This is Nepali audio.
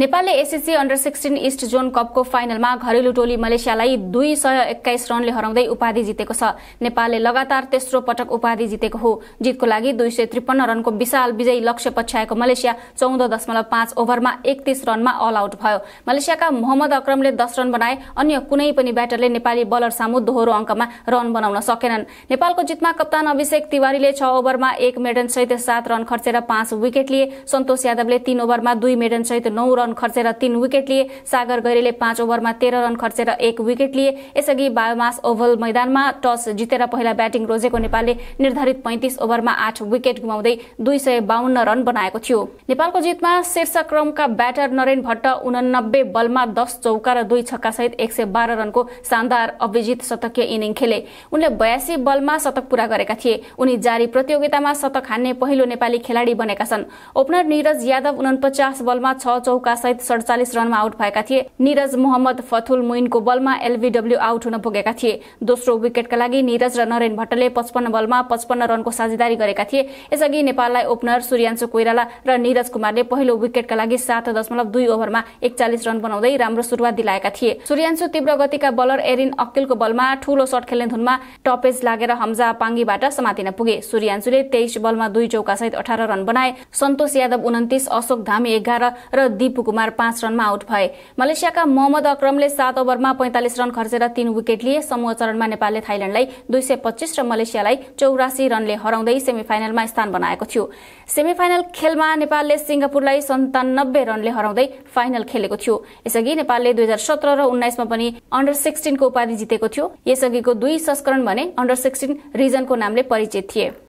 नेपालले SSC under sixteen east zone कपको फाइनलमा घरेलु टोली मलेसियालाई दुई सय एक्काइस रनले हराउँदै उपाधि जितेको छ नेपालले लगातार तेस्रो पटक उपाधि जितेको हो जितको लागि दुई सय त्रिपन्न रनको विशाल विजयी लक्ष्य पछ्याएको मलेसिया चौध दशमलव पाँच ओभरमा एकतिस रनमा अल आउट भयो मलेसियाका मोहम्मद अक्रमले दस रन बनाए अन्य कुनै पनि ब्याटरले नेपाली बलर सामु दोहोरो अङ्कमा रन बनाउन सकेनन् नेपालको जितमा कप्तान अभिषेक तिवारीले छ ओभरमा एक मेडनसहित सात रन खर्चेर पाँच विकेट लिए सन्तोष यादवले तीन ओभरमा दुई मेडनसहित नौ रन रन खर्चेर तीन विकेट लिए सागर गैरेले पाँच ओभरमा तेह्र रन खर्चेर एक विकेट लिए यसअघि बायोमास ओभल मैदानमा टस जितेर पहिला ब्याटिङ रोजेको नेपालले निर्धारित पैंतिस ओभरमा आठ विकेट गुमाउँदै दुई सय बाहन्न रन बनाएको थियो नेपालको जितमा शीर्ष क्रमका ब्याटर नरेन भट्ट उनानब्बे बलमा दस चौका र दुई छक्का सहित एक सय बाह्र रनको शानदार अभिजित शतकीय इनिङ खेले उनले बयासी बलमा शतक पूरा गरेका थिए उनी जारी प्रतियोगितामा शतक हान्ने पहिलो नेपाली खेलाडी बनेका छन् ओपनर नीरज यादव उनपचास बलमा छ चौका सहित सडचालिस रनमा आउट भएका थिए निरज मोहम्मद फथुल मुइनको बलमा एलबीडब्ल्यू आउट हुन पुगेका थिए दोस्रो विकेटका लागि निरज र नरेन भट्टले पचपन्न बलमा पचपन्न रनको साझेदारी गरेका थिए यसअघि नेपाललाई ओपनर सूर्यांशु कोइराला र निरज कुमारले पहिलो विकेटका लागि सात दशमलव दुई ओभरमा एकचालिस रन बनाउँदै राम्रो शुरूआत दिलाएका थिए सूर्यांशु तीव्र गतिका बलर एरिन अक्किलको बलमा ठूलो सट खेल्ने धुनमा टपेज लागेर हम्जा पाङ्गीबाट समातिन पुगे सूर्यांशुले तेइस बलमा दुई चौका सहित अठार रन बनाए सन्तोष यादव उन्तिस अशोक धामी एघार र दिप दिपु कुमार पाँच रनमा आउट भए मलेसियाका मोहम्मद अक्रमले सात ओभरमा पैंतालिस रन खर्चेर तीन विकेट लिए समूह चरणमा नेपालले थाइल्याण्डलाई दुई सय पच्चिस र मलेसियालाई चौरासी रनले हराउँदै सेमिफाइनलमा स्थान बनाएको थियो सेमिफाइनल खेलमा नेपालले सिंगापुरलाई सन्तानब्बे रनले हराउँदै फाइनल खेलेको थियो यसअघि नेपालले दुई हजार सत्र र उन्नाइसमा पनि अन्डर सिक्सटिनको उपाधि जितेको थियो यसअघिको दुई संस्करण भने अन्डर सिक्सटिन रिजनको नामले परिचित थिए